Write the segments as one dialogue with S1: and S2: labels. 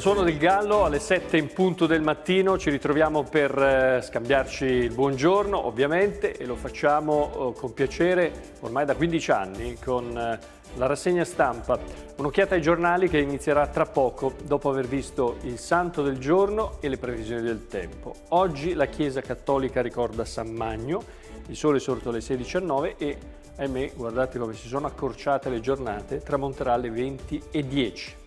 S1: suono del gallo alle 7 in punto del mattino ci ritroviamo per eh, scambiarci il buongiorno ovviamente e lo facciamo oh, con piacere ormai da 15 anni con eh, la rassegna stampa. Un'occhiata ai giornali che inizierà tra poco dopo aver visto il santo del giorno e le previsioni del tempo. Oggi la Chiesa Cattolica ricorda San Magno, il sole è sorto alle 6.19 e ahimè guardate come si sono accorciate le giornate, tramonterà alle 20.10.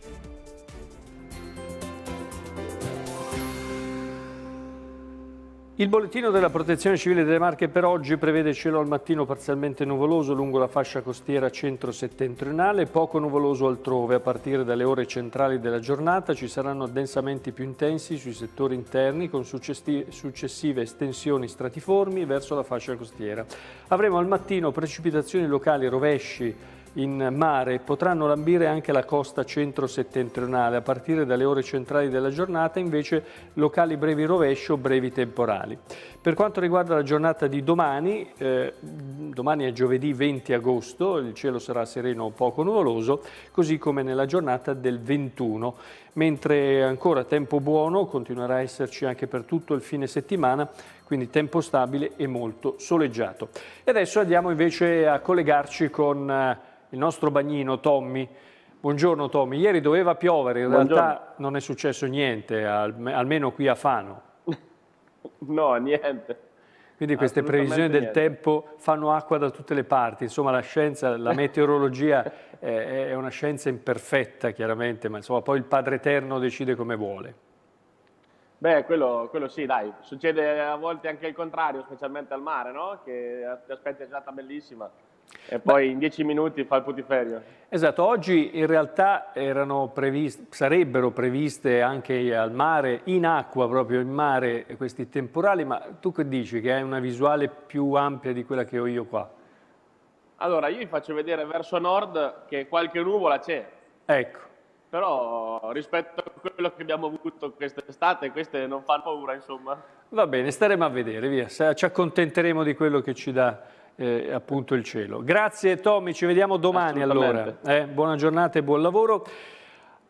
S1: Il bollettino della protezione civile delle Marche per oggi prevede cielo al mattino parzialmente nuvoloso lungo la fascia costiera centro-settentrionale, poco nuvoloso altrove. A partire dalle ore centrali della giornata ci saranno addensamenti più intensi sui settori interni con successive estensioni stratiformi verso la fascia costiera. Avremo al mattino precipitazioni locali rovesci in mare potranno lambire anche la costa centro-settentrionale a partire dalle ore centrali della giornata, invece locali brevi rovescio o brevi temporali. Per quanto riguarda la giornata di domani, eh, domani è giovedì 20 agosto, il cielo sarà sereno o poco nuvoloso, così come nella giornata del 21, mentre ancora tempo buono continuerà a esserci anche per tutto il fine settimana quindi tempo stabile e molto soleggiato. E adesso andiamo invece a collegarci con eh, il nostro bagnino Tommy. Buongiorno Tommy, ieri doveva piovere, in Buongiorno. realtà non è successo niente, almeno qui a Fano. no, niente. Quindi queste previsioni del niente. tempo fanno acqua da tutte le parti, insomma la scienza, la meteorologia è, una scienza imperfetta chiaramente, ma insomma poi il Padre Eterno decide come vuole. Beh, quello, quello, sì, dai, succede a volte anche il contrario, specialmente al mare, no? Che ti aspetti già bellissima e poi Beh. in dieci minuti fa il putiferio. Esatto, oggi in realtà previste, sarebbero previste anche al mare, in acqua proprio, in mare, questi temporali, ma tu che dici? Che hai una visuale più ampia di quella che ho io qua? Allora, io vi faccio vedere verso nord che qualche nuvola c'è. Ecco però rispetto a quello che abbiamo avuto quest'estate, queste non fanno paura, insomma. Va bene, staremo a vedere, via, ci accontenteremo di quello che ci dà eh, appunto il cielo. Grazie Tommy, ci vediamo domani allora. Eh, buona giornata e buon lavoro.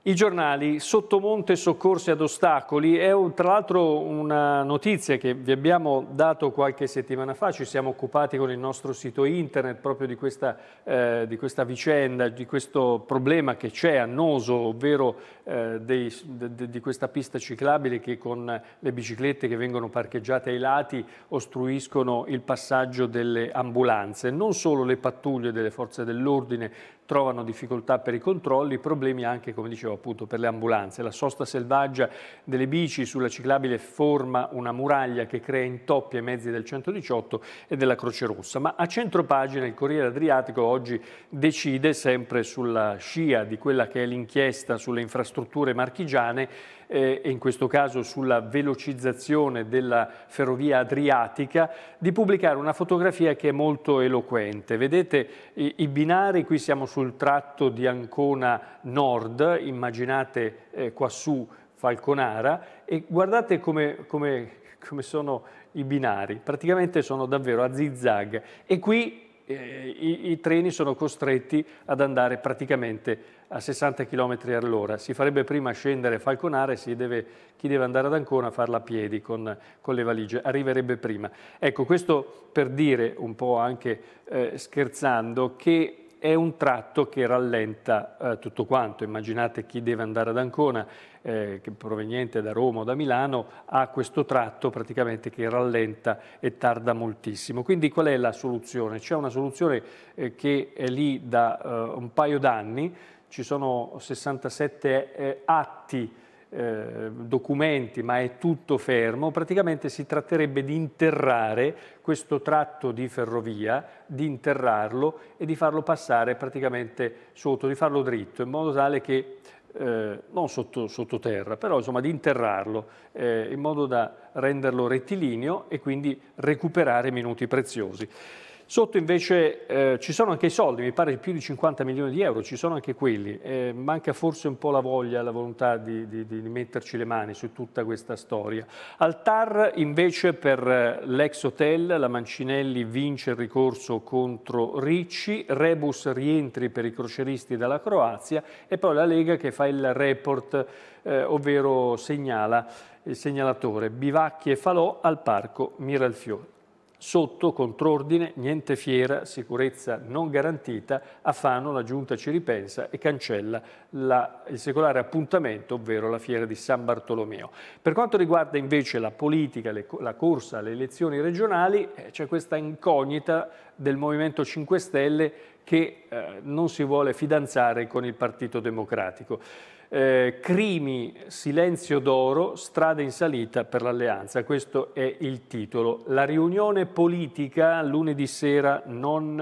S1: I giornali, sottomonte soccorsi ad ostacoli, è un, tra l'altro una notizia che vi abbiamo dato qualche settimana fa, ci siamo occupati con il nostro sito internet proprio di questa, eh, di questa vicenda, di questo problema che c'è annoso, ovvero eh, dei, de, de, di questa pista ciclabile che con le biciclette che vengono parcheggiate ai lati ostruiscono il passaggio delle ambulanze. Non solo le pattuglie delle forze dell'ordine trovano difficoltà per i controlli, problemi anche, come dicevo, euro appunto per le ambulanze. La sosta selvaggia delle bici sulla ciclabile forma una muraglia che crea intoppi ai mezzi del 118 e della Croce Rossa. Ma a centro pagina il Corriere Adriatico oggi decide sempre sulla scia di quella che è l'inchiesta sulle infrastrutture marchigiane eh, in questo caso sulla velocizzazione della ferrovia adriatica, di pubblicare una fotografia che è molto eloquente. Vedete i, i binari, qui siamo sul tratto di Ancona Nord, immaginate eh, qua Falconara, e guardate come, come, come sono i binari, praticamente sono davvero a zigzag. e qui eh, i, i, treni sono costretti ad andare praticamente a 60 km all'ora. Si farebbe prima scendere Falconare, deve, chi deve andare ad Ancona farla a piedi con, con, le valigie, arriverebbe prima. Ecco, questo per dire un po' anche eh, scherzando che è un tratto che rallenta eh, tutto quanto. Immaginate chi deve andare ad Ancona, eh, proveniente da Roma o da Milano, ha questo tratto praticamente che rallenta e tarda moltissimo. Quindi qual è la soluzione? C'è una soluzione eh, che è lì da eh, un paio d'anni, ci sono 67 eh, atti eh, documenti, ma è tutto fermo, praticamente si tratterebbe di interrare questo tratto di ferrovia, di interrarlo e di farlo passare praticamente sotto, di farlo dritto, in modo tale che, eh, non sotto, sottoterra, però insomma di interrarlo, eh, in modo da renderlo rettilineo e quindi recuperare minuti preziosi. Sotto invece eh, ci sono anche i soldi, mi pare più di 50 milioni di euro, ci sono anche quelli. Eh, manca forse un po' la voglia, la volontà di, di, di metterci le mani su tutta questa storia. Al TAR invece per eh, l'ex hotel la Mancinelli vince il ricorso contro Ricci, rebus rientri per i croceristi dalla Croazia e poi la Lega che fa il report, eh, ovvero segnala il segnalatore Bivacchi e Falò al parco Miralfiore sotto, contrordine, niente fiera, sicurezza non garantita, a Fano la giunta ci ripensa e cancella la, il secolare appuntamento, ovvero la fiera di San Bartolomeo. Per quanto riguarda invece la politica, le, la corsa alle elezioni regionali, eh, c'è questa incognita del Movimento 5 Stelle che eh, non si vuole fidanzare con il Partito Democratico eh, Crimi, silenzio d'oro, strada in salita per l'alleanza. Questo è il titolo. La riunione politica lunedì sera non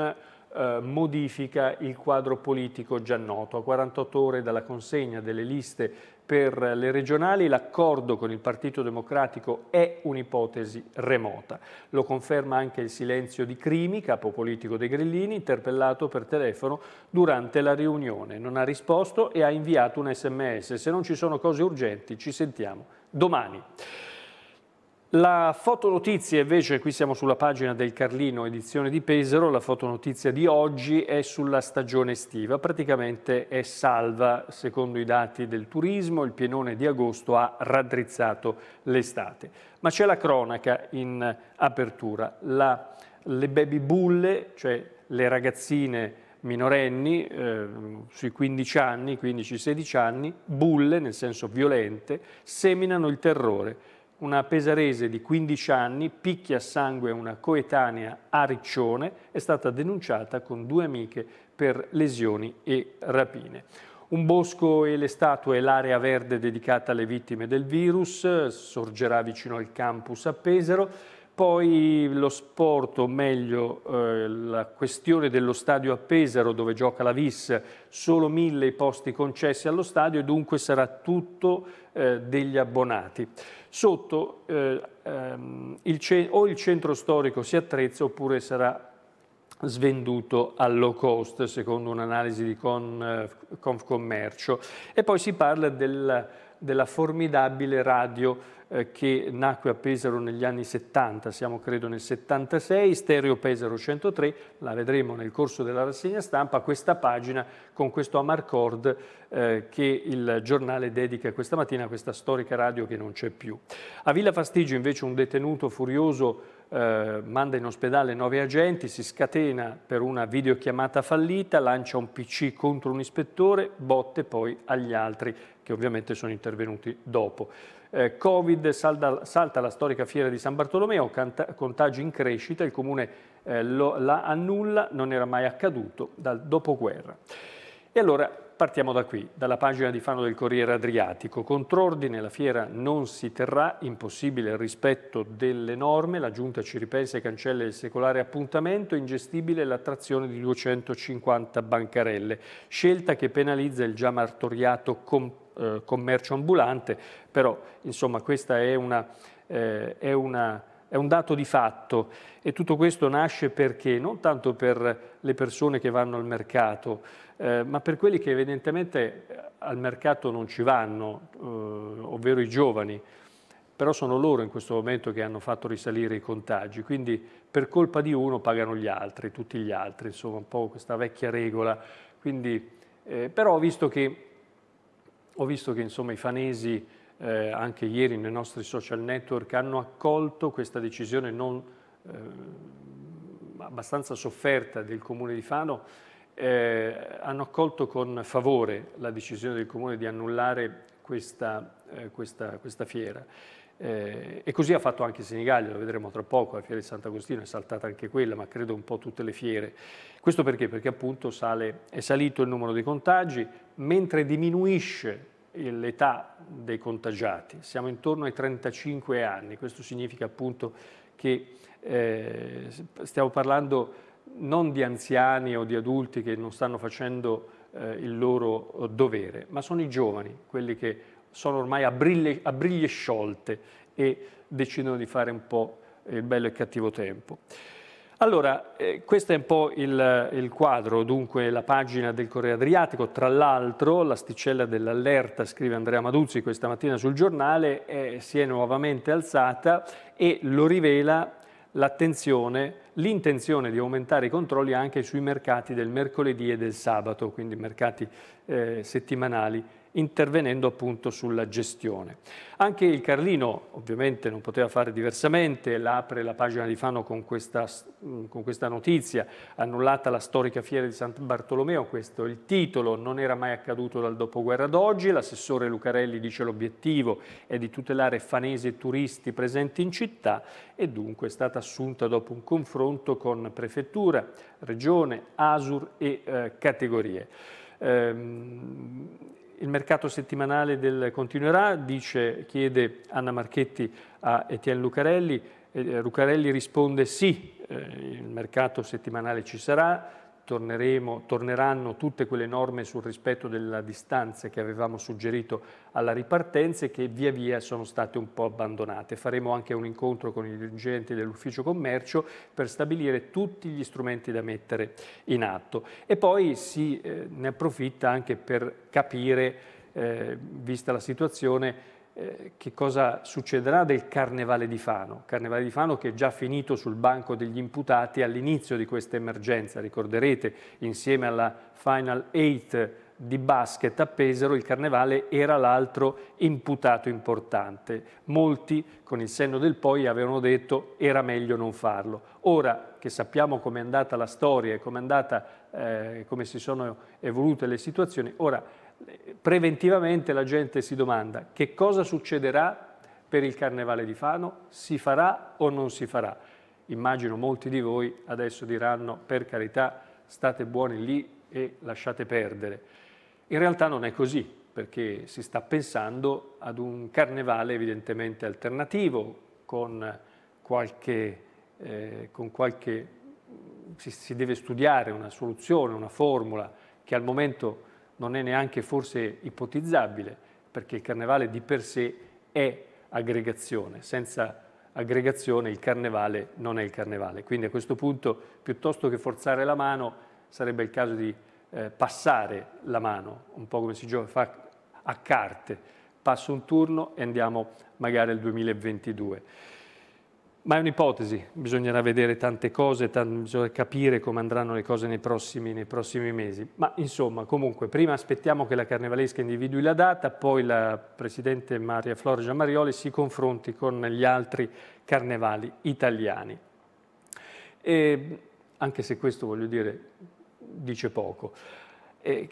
S1: eh, modifica il quadro politico già noto. A 48 ore dalla consegna delle liste per le regionali l'accordo con il Partito Democratico è un'ipotesi remota. Lo conferma anche il silenzio di Crimi, capo politico dei Grillini, interpellato per telefono durante la riunione. Non ha risposto e ha inviato un sms. Se non ci sono cose urgenti ci sentiamo domani. La fotonotizia invece, qui siamo sulla pagina del Carlino, edizione di Pesaro, la fotonotizia di oggi è sulla stagione estiva, praticamente è salva, secondo i dati del turismo, il pienone di agosto ha raddrizzato l'estate. Ma c'è la cronaca in apertura, la, le baby bulle, cioè le ragazzine minorenni, eh, sui 15 anni, 15-16 anni, bulle, nel senso violente, seminano il terrore una pesarese di 15 anni picchia a sangue una coetanea a Riccione, è stata denunciata con due amiche per lesioni e rapine. Un bosco e le statue l'area verde dedicata alle vittime del virus sorgerà vicino al campus a Pesaro. Poi lo sport, o meglio eh, la questione dello stadio a Pesaro dove gioca la Vis, solo mille i posti concessi allo stadio e dunque sarà tutto eh, degli abbonati. Sotto eh, ehm, il o il centro storico si attrezza oppure sarà svenduto a low cost secondo un'analisi di Con, eh, Confcommercio. E poi si parla del, della formidabile radio eh, che nacque a Pesaro negli anni 70, siamo credo nel 76, Stereo Pesaro 103, la vedremo nel corso della rassegna stampa, questa pagina con questo Amarcord eh, che il giornale dedica questa mattina a questa storica radio che non c'è più. A Villa Fastigio invece un detenuto furioso eh, manda in ospedale nove agenti, si scatena per una videochiamata fallita, lancia un PC contro un ispettore, botte poi agli altri che ovviamente sono intervenuti dopo. Eh, Covid, salda, salta la storica fiera di San Bartolomeo, canta, contagio in crescita, il comune eh, lo, la annulla, non era mai accaduto dal dopoguerra. E allora partiamo da qui, dalla pagina di Fano del Corriere Adriatico. Contrordine, la fiera non si terrà, impossibile il rispetto delle norme, la Giunta ci ripensa e cancella il secolare appuntamento, ingestibile l'attrazione di 250 bancarelle, scelta che penalizza il già martoriato comp- eh, commercio ambulante, però insomma questo è, eh, è, è, un dato di fatto e tutto questo nasce perché non tanto per le persone che vanno al mercato, eh, ma per quelli che evidentemente eh, al mercato non ci vanno, eh, ovvero i giovani però sono loro in questo momento che hanno fatto risalire i contagi, quindi per colpa di uno pagano gli altri, tutti gli altri, insomma un po' questa vecchia regola. Quindi, eh, però ho visto che ho visto che insomma, i fanesi eh, anche ieri nei nostri social network hanno accolto questa decisione non, eh, abbastanza sofferta del Comune di Fano, eh, hanno accolto con favore la decisione del Comune di annullare questa, eh, questa, questa fiera. Eh, e così ha fatto anche Senigallia, lo vedremo tra poco, la fiera di Sant'Agostino è saltata anche quella, ma credo un po' tutte le fiere. Questo perché? Perché appunto sale, è salito il numero dei contagi, mentre diminuisce l'età dei contagiati, siamo intorno ai 35 anni, questo significa appunto che eh, stiamo parlando non di anziani o di adulti che non stanno facendo eh, il loro dovere, ma sono i giovani, quelli che sono ormai a briglie, a briglie sciolte e decidono di fare un po' il bello e il cattivo tempo. Allora, eh, questo è un po' il, il, quadro, dunque la pagina del Corriere Adriatico, tra l'altro l'asticella dell'allerta, scrive Andrea Maduzzi questa mattina sul giornale, eh, si è nuovamente alzata e lo rivela l'attenzione, l'intenzione di aumentare i controlli anche sui mercati del mercoledì e del sabato, quindi mercati eh, settimanali intervenendo appunto sulla gestione. Anche il Carlino ovviamente non poteva fare diversamente, l'apre la pagina di Fano con questa, mm, con questa notizia, annullata la storica fiera di San Bartolomeo, questo è il titolo, non era mai accaduto dal dopoguerra ad oggi, l'assessore Lucarelli dice l'obiettivo è di tutelare fanesi e turisti presenti in città e dunque è stata assunta dopo un confronto con prefettura, regione, ASUR e eh, categorie. Ehm, mercato settimanale del continuerà, dice, chiede Anna Marchetti a Etienne Lucarelli, eh, Lucarelli risponde sì, eh, il mercato settimanale ci sarà, torneranno tutte quelle norme sul rispetto della distanza che avevamo suggerito alla ripartenza e che via via sono state un po' abbandonate. Faremo anche un incontro con i dirigenti dell'ufficio commercio per stabilire tutti gli strumenti da mettere in atto. E poi si eh, ne approfitta anche per capire, eh, vista la situazione, eh, che cosa succederà del Carnevale di Fano. Carnevale di Fano che è già finito sul banco degli imputati all'inizio di questa emergenza. Ricorderete, insieme alla Final Eight di basket a Pesaro il Carnevale era l'altro imputato importante. Molti, con il senno del poi, avevano detto era meglio non farlo. Ora che sappiamo com'è andata la storia e com eh, come si sono evolute le situazioni, ora preventivamente la gente si domanda che cosa succederà per il Carnevale di Fano, si farà o non si farà. Immagino molti di voi adesso diranno per carità state buoni lì e lasciate perdere. In realtà non è così, perché si sta pensando ad un carnevale evidentemente alternativo, con qualche, eh, con qualche si, si deve studiare una soluzione, una formula che al momento non è neanche forse ipotizzabile, perché il carnevale di per sé è aggregazione, senza aggregazione il carnevale non è il carnevale. Quindi a questo punto, piuttosto che forzare la mano, sarebbe il caso di eh, passare la mano, un po' come si gioca a carte, passo un turno e andiamo magari al 2022. Ma è un'ipotesi, bisognerà vedere tante cose, bisognerà capire come andranno le cose nei prossimi, nei prossimi, mesi. Ma insomma, comunque, prima aspettiamo che la carnevalesca individui la data, poi la Presidente Maria Flora Giammarioli si confronti con gli altri carnevali italiani. E anche se questo, voglio dire, dice poco. Eh,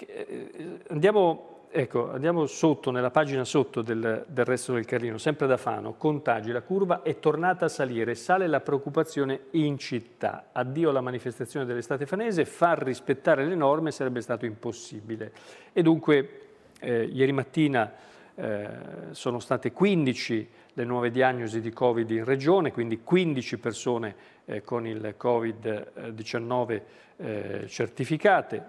S1: andiamo, ecco, andiamo, sotto, nella pagina sotto del, del resto del Carlino, sempre da Fano, contagi, la curva è tornata a salire, sale la preoccupazione in città, addio alla manifestazione dell'estate fanese, far rispettare le norme sarebbe stato impossibile. E dunque eh, ieri mattina eh, sono state 15 le nuove diagnosi di Covid in regione, quindi 15 persone eh, con il Covid-19 eh, eh, certificate,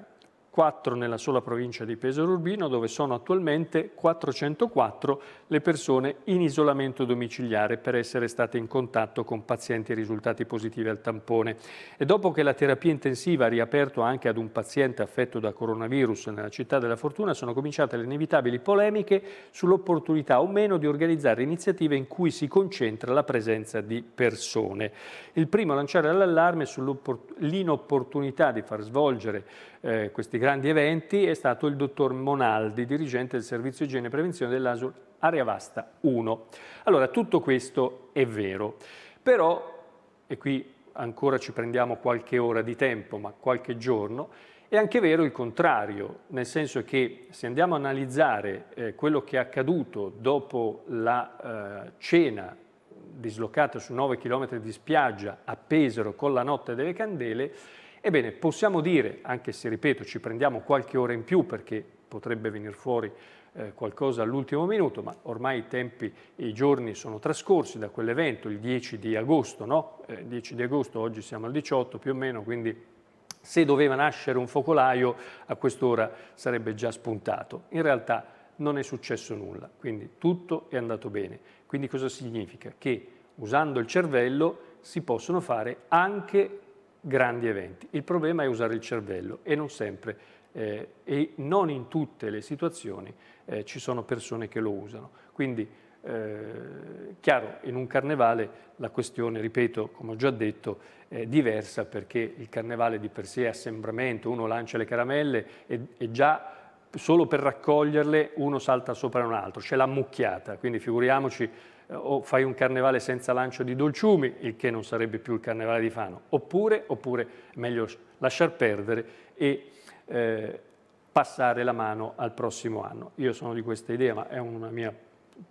S1: 4 nella sola provincia di Pesaro Urbino, dove sono attualmente 404 le persone in isolamento domiciliare per essere state in contatto con pazienti risultati positivi al tampone. E dopo che la terapia intensiva ha riaperto anche ad un paziente affetto da coronavirus nella città della Fortuna, sono cominciate le inevitabili polemiche sull'opportunità o meno di organizzare iniziative in cui si concentra la presenza di persone. Il primo a lanciare l'allarme sull'inopportunità di far svolgere eh, questi grandi eventi è stato il dottor Monaldi, dirigente del servizio igiene e prevenzione dell'ASUL Area Vasta 1. Allora, tutto questo è vero, però, e qui ancora ci prendiamo qualche ora di tempo, ma qualche giorno, è anche vero il contrario, nel senso che se andiamo a analizzare eh, quello che è accaduto dopo la eh, cena dislocata su 9 km di spiaggia a Pesaro con la notte delle candele, Ebbene, possiamo dire, anche se ripeto ci prendiamo qualche ora in più perché potrebbe venire fuori eh, qualcosa all'ultimo minuto, ma ormai i tempi, e i giorni sono trascorsi da quell'evento, il 10 di agosto, no? Eh, 10 di agosto, oggi siamo al 18 più o meno, quindi se doveva nascere un focolaio a quest'ora sarebbe già spuntato. In realtà non è successo nulla, quindi tutto è andato bene. Quindi cosa significa? Che usando il cervello si possono fare anche grandi eventi. Il problema è usare il cervello e non sempre eh, e non in tutte le situazioni eh, ci sono persone che lo usano. Quindi, eh, chiaro, in un carnevale la questione, ripeto, come ho già detto, è diversa perché il carnevale di per sé è assembramento, uno lancia le caramelle e, e già solo per raccoglierle uno salta sopra un altro, c'è la mucchiata, quindi figuriamoci eh, o fai un carnevale senza lancio di dolciumi, il che non sarebbe più il carnevale di Fano, oppure, oppure meglio lasciar perdere e eh, passare la mano al prossimo anno. Io sono di questa idea, ma è una mia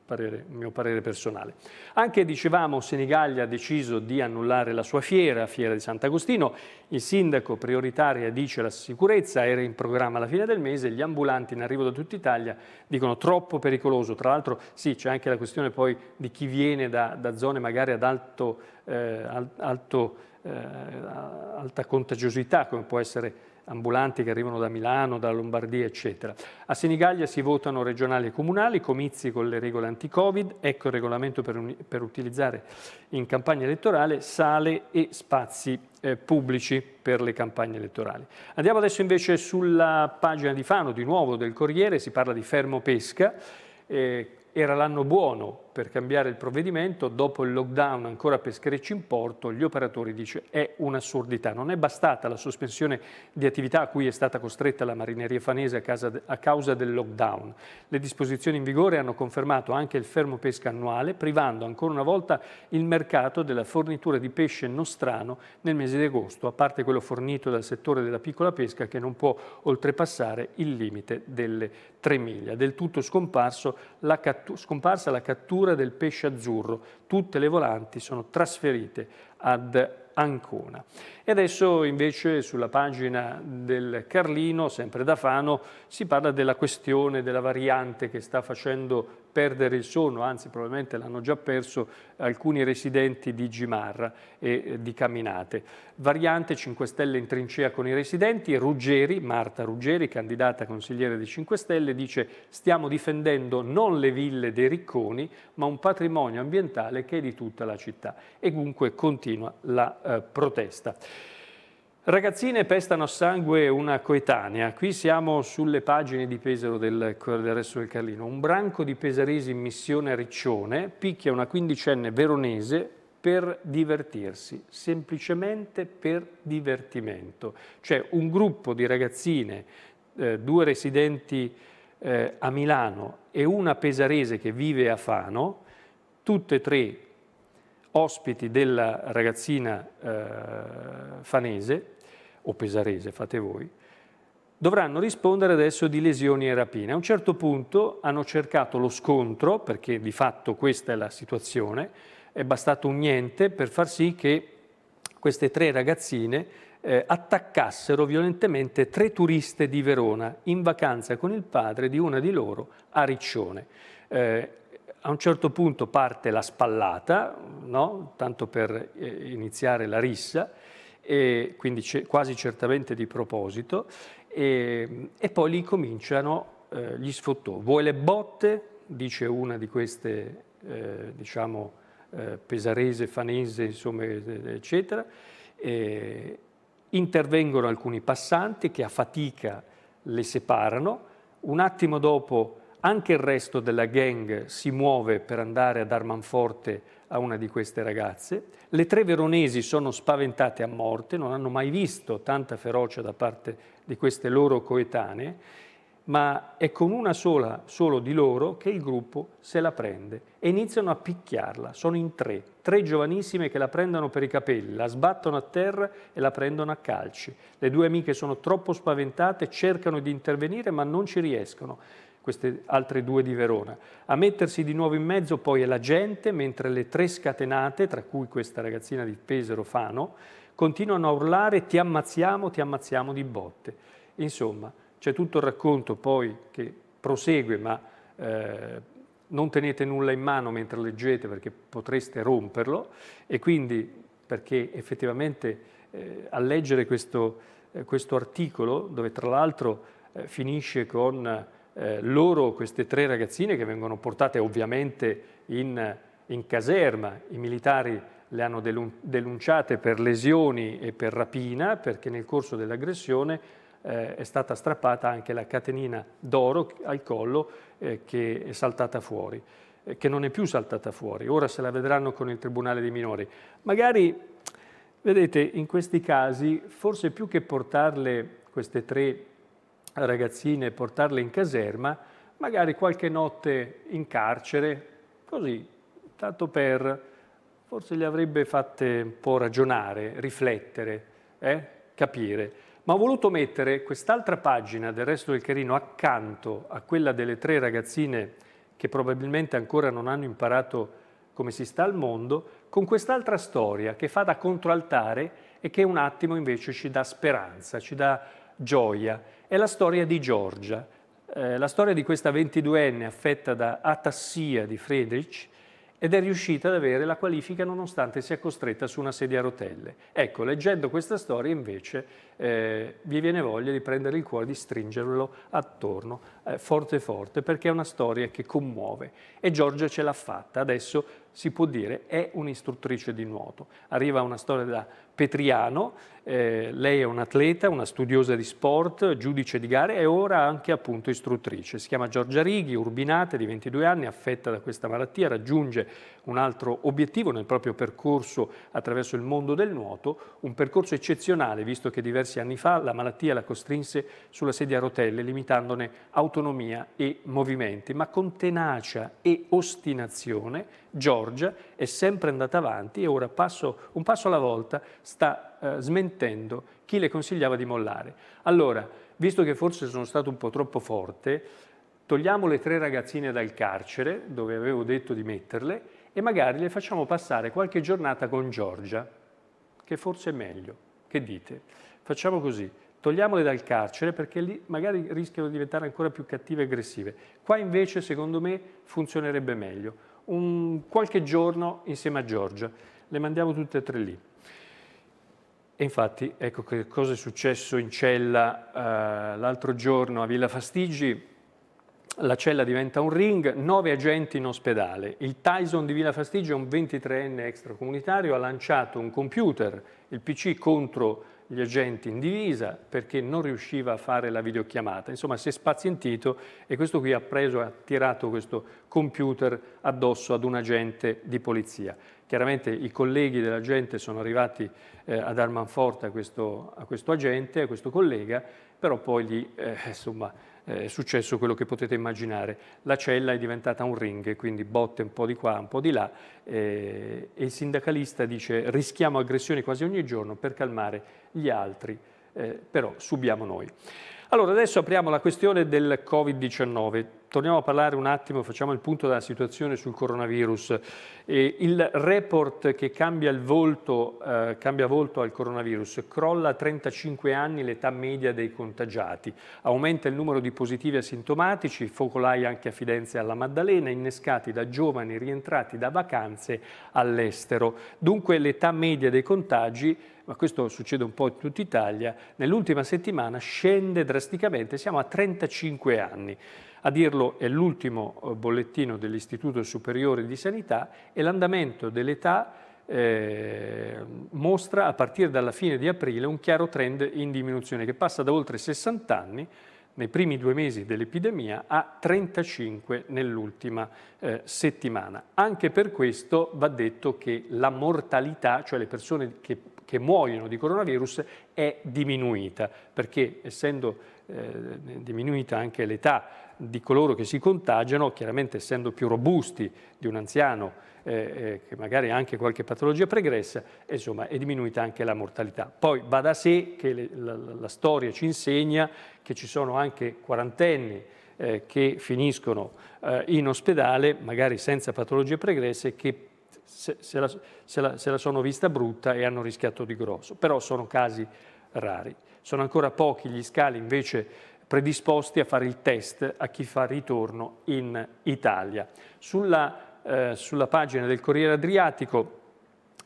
S1: parere, mio parere personale. Anche, dicevamo, Senigallia ha deciso di annullare la sua fiera, Fiera di Sant'Agostino. Il sindaco prioritaria dice la sicurezza, era in programma alla fine del mese, gli ambulanti in arrivo da tutta Italia dicono troppo pericoloso. Tra l'altro, sì, c'è anche la questione poi di chi viene da, da zone magari ad alto, eh, alto eh, alta contagiosità, come può essere ambulanti che arrivano da Milano, da Lombardia, eccetera. A Senigallia si votano regionali e comunali, comizi con le regole anti-Covid, ecco il regolamento per, per, utilizzare in campagna elettorale sale e spazi eh, pubblici per le campagne elettorali. Andiamo adesso invece sulla pagina di Fano, di nuovo del Corriere, si parla di fermo pesca, eh, era l'anno buono per cambiare il provvedimento, dopo il lockdown ancora per screcci in porto, gli operatori dice è un'assurdità. Non è bastata la sospensione di attività a cui è stata costretta la marineria fanese a, casa, a causa del lockdown. Le disposizioni in vigore hanno confermato anche il fermo pesca annuale, privando ancora una volta il mercato della fornitura di pesce nostrano nel mese di agosto, a parte quello fornito dal settore della piccola pesca che non può oltrepassare il limite delle 3 miglia. Del tutto scomparso la scomparsa la cattura struttura del pesce azzurro. Tutte le volanti sono trasferite ad Ancona. E adesso invece sulla pagina del Carlino, sempre da Fano, si parla della questione della variante che sta facendo perdere il sonno, anzi probabilmente l'hanno già perso alcuni residenti di Gimarra e eh, di Caminate. Variante 5 Stelle in trincea con i residenti, Ruggeri, Marta Ruggeri, candidata consigliere di 5 Stelle, dice stiamo difendendo non le ville dei ricconi, ma un patrimonio ambientale che è di tutta la città. E dunque continua la eh, protesta. Ragazzine pestano a sangue una coetanea. Qui siamo sulle pagine di Pesaro del del Resto del Carlino. Un branco di pesaresi in missione a Riccione picchia una quindicenne veronese per divertirsi, semplicemente per divertimento. Cioè un gruppo di ragazzine, eh, due residenti eh, a Milano e una pesarese che vive a Fano, tutte e tre ospiti della ragazzina eh, fanese, o pesarese, fate voi, dovranno rispondere adesso di lesioni e rapine. A un certo punto hanno cercato lo scontro, perché di fatto questa è la situazione, è bastato un niente per far sì che queste tre ragazzine eh, attaccassero violentemente tre turiste di Verona in vacanza con il padre di una di loro a Riccione. Eh, a un certo punto parte la spallata, no? tanto per eh, iniziare la rissa, e quindi quasi certamente di proposito, e, e poi lì cominciano eh, gli sfottò. Vuoi le botte? dice una di queste, eh, diciamo, eh, pesarese, fanese, insomma, eh, eccetera. intervengono alcuni passanti che a fatica le separano, un attimo dopo anche il resto della gang si muove per andare ad Armanforte a una di queste ragazze. Le tre veronesi sono spaventate a morte, non hanno mai visto tanta ferocia da parte di queste loro coetanee, ma è con una sola, solo di loro, che il gruppo se la prende e iniziano a picchiarla. Sono in tre, tre giovanissime che la prendono per i capelli, la sbattono a terra e la prendono a calci. Le due amiche sono troppo spaventate, cercano di intervenire ma non ci riescono queste altre due di Verona. A mettersi di nuovo in mezzo poi è la gente, mentre le tre scatenate, tra cui questa ragazzina di Pesaro Fano, continuano a urlare ti ammazziamo, ti ammazziamo di botte. Insomma, c'è tutto il racconto poi che prosegue, ma eh, non tenete nulla in mano mentre leggete perché potreste romperlo e quindi perché effettivamente eh, a leggere questo, eh, questo, articolo, dove tra l'altro eh, finisce con eh, loro, queste tre ragazzine che vengono portate ovviamente in, in caserma, i militari le hanno denunciate per lesioni e per rapina perché nel corso dell'aggressione eh, è stata strappata anche la catenina d'oro al collo eh, che è saltata fuori, eh, che non è più saltata fuori, ora se la vedranno con il Tribunale dei Minori. Magari, vedete, in questi casi forse più che portarle queste tre ragazzine e portarle in caserma, magari qualche notte in carcere, così, tanto per, forse le avrebbe fatte un po' ragionare, riflettere, eh? capire. Ma ho voluto mettere quest'altra pagina del resto del Carino accanto a quella delle tre ragazzine che probabilmente ancora non hanno imparato come si sta al mondo, con quest'altra storia che fa da controaltare e che un attimo invece ci dà speranza, ci dà gioia è la storia di Giorgia. Eh, la storia di questa 22enne affetta da atassia di Friedrich ed è riuscita ad avere la qualifica nonostante sia costretta su una sedia a rotelle. Ecco, leggendo questa storia invece eh, vi viene voglia di prendere il cuore, di stringerlo attorno eh, forte forte, perché è una storia che commuove e Giorgia ce l'ha fatta. Adesso si può dire è un'istruttrice di nuoto. Arriva una storia da Petriano, eh, lei è un'atleta, una studiosa di sport, giudice di gare e ora anche appunto istruttrice. Si chiama Giorgia Righi, urbinata di 22 anni, affetta da questa malattia, raggiunge un altro obiettivo nel proprio percorso attraverso il mondo del nuoto, un percorso eccezionale visto che diversi anni fa la malattia la costrinse sulla sedia a rotelle limitandone autonomia e movimenti, ma con tenacia e ostinazione Giorgia Giorgia è sempre andata avanti e ora passo, un passo alla volta sta eh, smentendo chi le consigliava di mollare. Allora, visto che forse sono stato un po' troppo forte, togliamo le tre ragazzine dal carcere, dove avevo detto di metterle, e magari le facciamo passare qualche giornata con Giorgia, che forse è meglio. Che dite? Facciamo così, togliamole dal carcere perché lì magari rischiano di diventare ancora più cattive e aggressive. Qua invece, secondo me, funzionerebbe meglio un qualche giorno insieme a Giorgia. Le mandiamo tutte e tre lì. E infatti, ecco che cosa è successo in cella eh, l'altro giorno a Villa Fastigi. La cella diventa un ring, nove agenti in ospedale. Il Tyson di Villa Fastigi, un 23enne extracomunitario, ha lanciato un computer, il PC, contro gli agenti in divisa perché non riusciva a fare la videochiamata. Insomma, si è spazientito e questo qui ha preso, ha tirato questo computer addosso ad un agente di polizia. Chiaramente i colleghi dell'agente sono arrivati eh, ad Armanforte a questo, a questo agente, a questo collega, però poi gli, eh, insomma, è successo quello che potete immaginare. La cella è diventata un ring, quindi botte un po' di qua, un po' di là, eh, e il sindacalista dice rischiamo aggressioni quasi ogni giorno per calmare gli altri, eh, però subiamo noi. Allora, adesso apriamo la questione del Covid-19. Torniamo a parlare un attimo, facciamo il punto della situazione sul coronavirus. Eh, il report che cambia, volto, eh, cambia volto al coronavirus crolla a 35 anni l'età media dei contagiati, aumenta il numero di positivi asintomatici, focolai anche a Firenze e alla Maddalena, innescati da giovani rientrati da vacanze all'estero. Dunque l'età media dei contagi ma questo succede un po' in tutta Italia, nell'ultima settimana scende drasticamente, siamo a 35 anni. A dirlo è l'ultimo eh, bollettino dell'Istituto Superiore di Sanità e l'andamento dell'età eh, mostra a partire dalla fine di aprile un chiaro trend in diminuzione che passa da oltre 60 anni nei primi due mesi dell'epidemia a 35 nell'ultima eh, settimana. Anche per questo va detto che la mortalità, cioè le persone che che muoiono di coronavirus è diminuita, perché essendo eh, diminuita anche l'età di coloro che si contagiano, chiaramente essendo più robusti di un anziano eh, eh che magari ha anche qualche patologia pregressa, insomma è diminuita anche la mortalità. Poi va da sé che le, la, la storia ci insegna che ci sono anche quarantenni, eh, che finiscono eh, in ospedale, magari senza patologie pregresse, che se, se, la, se, la, se la sono vista brutta e hanno rischiato di grosso, però sono casi rari. Sono ancora pochi gli scali invece predisposti a fare il test a chi fa ritorno in Italia. Sulla, eh, sulla pagina del Corriere Adriatico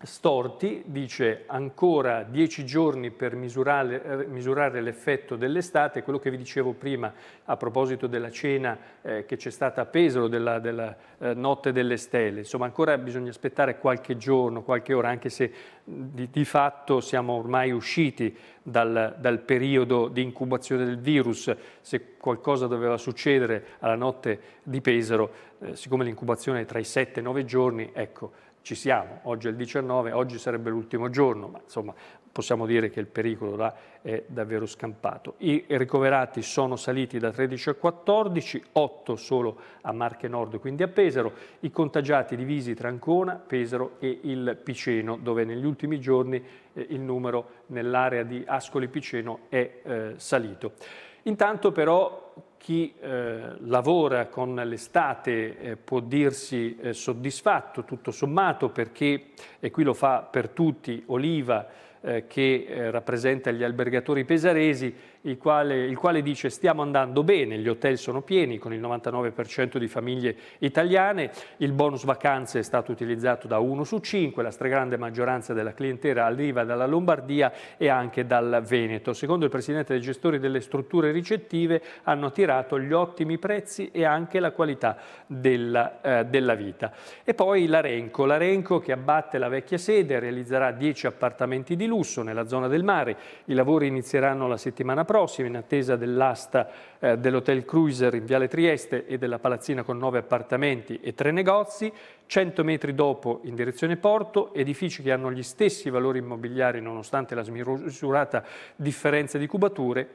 S1: Storti dice ancora dieci giorni per misurare, eh, misurare l'effetto dell'estate, quello che vi dicevo prima a proposito della cena eh, che c'è stata a Pesaro, della, della eh, notte delle stelle, insomma ancora bisogna aspettare qualche giorno, qualche ora, anche se di, di fatto siamo ormai usciti dal, dal, periodo di incubazione del virus, se qualcosa doveva succedere alla notte di Pesaro, eh, siccome l'incubazione è tra i 7 e i 9 giorni, ecco, ci siamo, oggi è il 19, oggi sarebbe l'ultimo giorno, ma insomma possiamo dire che il pericolo là è davvero scampato. I ricoverati sono saliti da 13 a 14, 8 solo a Marche Nord, quindi a Pesaro, i contagiati divisi tra Ancona, Pesaro e il Piceno, dove negli ultimi giorni eh, il numero nell'area di Ascoli Piceno è eh, salito. Intanto però chi eh, lavora con l'estate eh, può dirsi eh, soddisfatto tutto sommato perché, e qui lo fa per tutti, Oliva eh, che eh, rappresenta gli albergatori pesaresi, il quale, il quale dice stiamo andando bene, gli hotel sono pieni con il 99% di famiglie italiane, il bonus vacanze è stato utilizzato da 1 su 5, la stragrande maggioranza della clientela arriva dalla Lombardia e anche dal Veneto. Secondo il Presidente dei gestori delle strutture ricettive hanno tirato gli ottimi prezzi e anche la qualità della, eh, della vita. E poi l'Arenco, l'Arenco che abbatte la vecchia sede realizzerà 10 appartamenti di lusso nella zona del mare, i lavori inizieranno la settimana prossima prossima in attesa dell'asta eh, dell'Hotel Cruiser in Viale Trieste e della palazzina con nove appartamenti e tre negozi, 100 metri dopo in direzione Porto, edifici che hanno gli stessi valori immobiliari nonostante la smisurata differenza di cubature,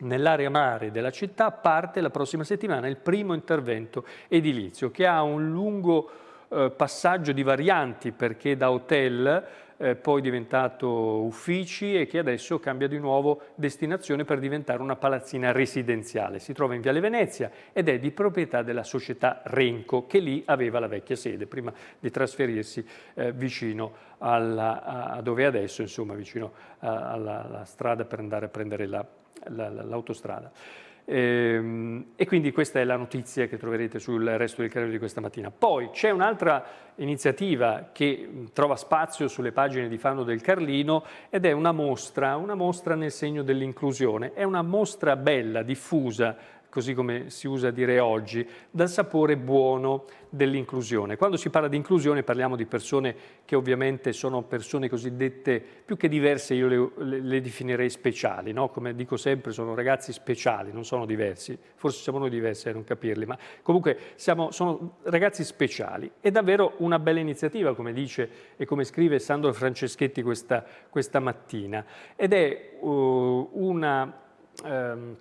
S1: Nell'area mare della città parte la prossima settimana il primo intervento edilizio che ha un lungo eh, passaggio di varianti perché da hotel eh, poi diventato uffici e che adesso cambia di nuovo destinazione per diventare una palazzina residenziale. Si trova in Viale Venezia ed è di proprietà della società Renco che lì aveva la vecchia sede prima di trasferirsi eh, vicino alla, a, dove è adesso, insomma vicino eh, alla, alla strada per andare a prendere l'autostrada. La, la, e, ehm, e quindi questa è la notizia che troverete sul resto del Carrello di questa mattina. Poi c'è un'altra iniziativa che trova spazio sulle pagine di Fanno del Carlino ed è una mostra, una mostra nel segno dell'inclusione. È una mostra bella, diffusa, così come si usa dire oggi, dal sapore buono dell'inclusione. Quando si parla di inclusione parliamo di persone che ovviamente sono persone cosiddette più che diverse, io le, le, definirei speciali, no? come dico sempre sono ragazzi speciali, non sono diversi, forse siamo noi diversi a non capirli, ma comunque siamo, sono ragazzi speciali. È davvero una bella iniziativa, come dice e come scrive Sandro Franceschetti questa, questa mattina, ed è uh, una... Um,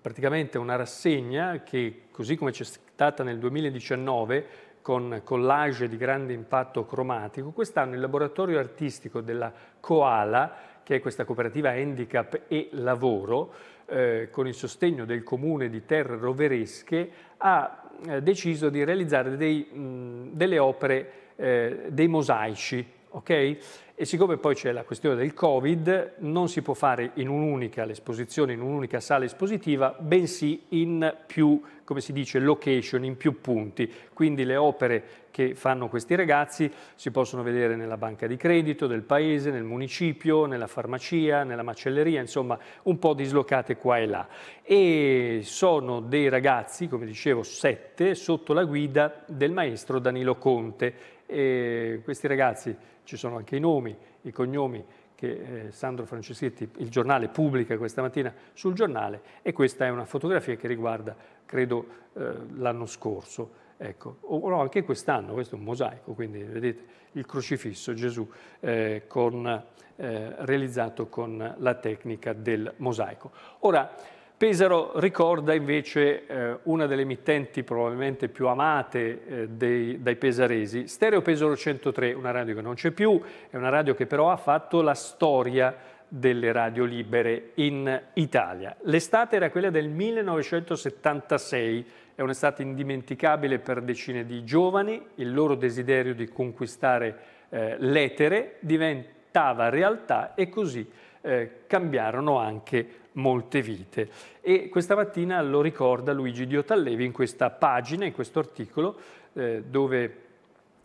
S1: praticamente una rassegna che così come c'è stata nel 2019 con collage di grande impatto cromatico, quest'anno il laboratorio artistico della Koala, che è questa cooperativa Handicap e Lavoro, eh, con il sostegno del comune di Terre Roveresche, ha eh, deciso di realizzare dei, mh, delle opere, eh, dei mosaici, okay? E siccome poi c'è la questione del Covid, non si può fare in un'unica l'esposizione, in un'unica sala espositiva, bensì in più, come si dice, location, in più punti. Quindi le opere che fanno questi ragazzi si possono vedere nella banca di credito del paese, nel municipio, nella farmacia, nella macelleria, insomma un po' dislocate qua e là. E sono dei ragazzi, come dicevo, sette, sotto la guida del maestro Danilo Conte. E questi ragazzi, ci sono anche i nomi, nomi, i cognomi che eh, Sandro Franceschetti, il giornale, pubblica questa mattina sul giornale e questa è una fotografia che riguarda, credo, eh, l'anno scorso, ecco, o no, anche quest'anno, questo è un mosaico, quindi vedete il crocifisso Gesù eh, con, eh, realizzato con la tecnica del mosaico. Ora, Pesaro ricorda invece eh, una delle emittenti probabilmente più amate eh, dei, dai pesaresi, Stereo Pesaro 103, una radio che non c'è più, è una radio che però ha fatto la storia delle radio libere in Italia. L'estate era quella del 1976, è un'estate indimenticabile per decine di giovani, il loro desiderio di conquistare eh, l'etere diventa aspettava realtà e così eh, cambiarono anche molte vite. E questa mattina lo ricorda Luigi Diotallevi in questa pagina, in questo articolo, eh, dove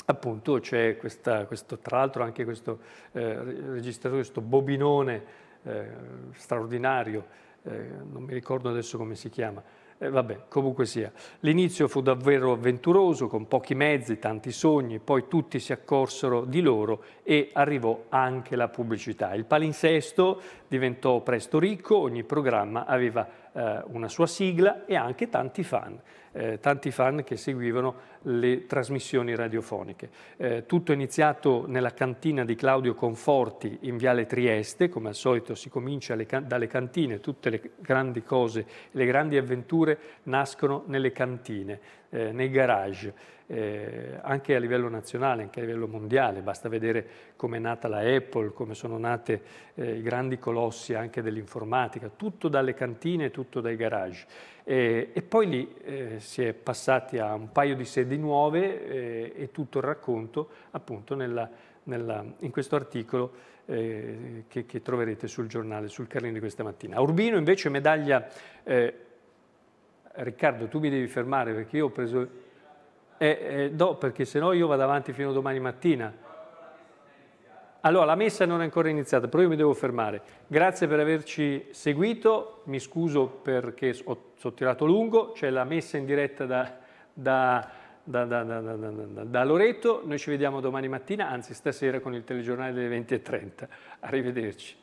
S1: appunto c'è questa, questo, tra l'altro anche questo eh, registratore, questo bobinone eh, straordinario, eh, non mi ricordo adesso come si chiama, eh, vabbè, comunque sia. L'inizio fu davvero avventuroso, con pochi mezzi, tanti sogni, poi tutti si accorsero di loro e arrivò anche la pubblicità. Il palinsesto diventò presto ricco, ogni programma aveva eh, una sua sigla e anche tanti fan, eh, tanti fan che seguivano le trasmissioni radiofoniche. Eh, tutto è iniziato nella cantina di Claudio Conforti in Viale Trieste, come al solito si comincia can dalle cantine, tutte le grandi cose, le grandi avventure nascono nelle cantine, eh, nei garage eh, anche a livello nazionale, anche a livello mondiale. Basta vedere come è nata la Apple, come sono nate eh, i grandi colossi anche dell'informatica, tutto dalle cantine, tutto dai garage. E, e poi lì eh, si è passati a un paio di sedi nuove eh, e tutto il racconto appunto nella, nella, in questo articolo eh, che, che, troverete sul giornale, sul Carlino di questa mattina. Urbino invece medaglia... Eh, Riccardo, tu mi devi fermare perché io ho preso eh, eh, no, perché sennò io vado avanti fino a domani mattina. Allora, la messa non è ancora iniziata, però io mi devo fermare. Grazie per averci seguito, mi scuso perché ho, ho tirato lungo, c'è la messa in diretta da, da, da, da, Loreto, noi ci vediamo domani mattina, anzi stasera con il telegiornale delle 20.30. Arrivederci.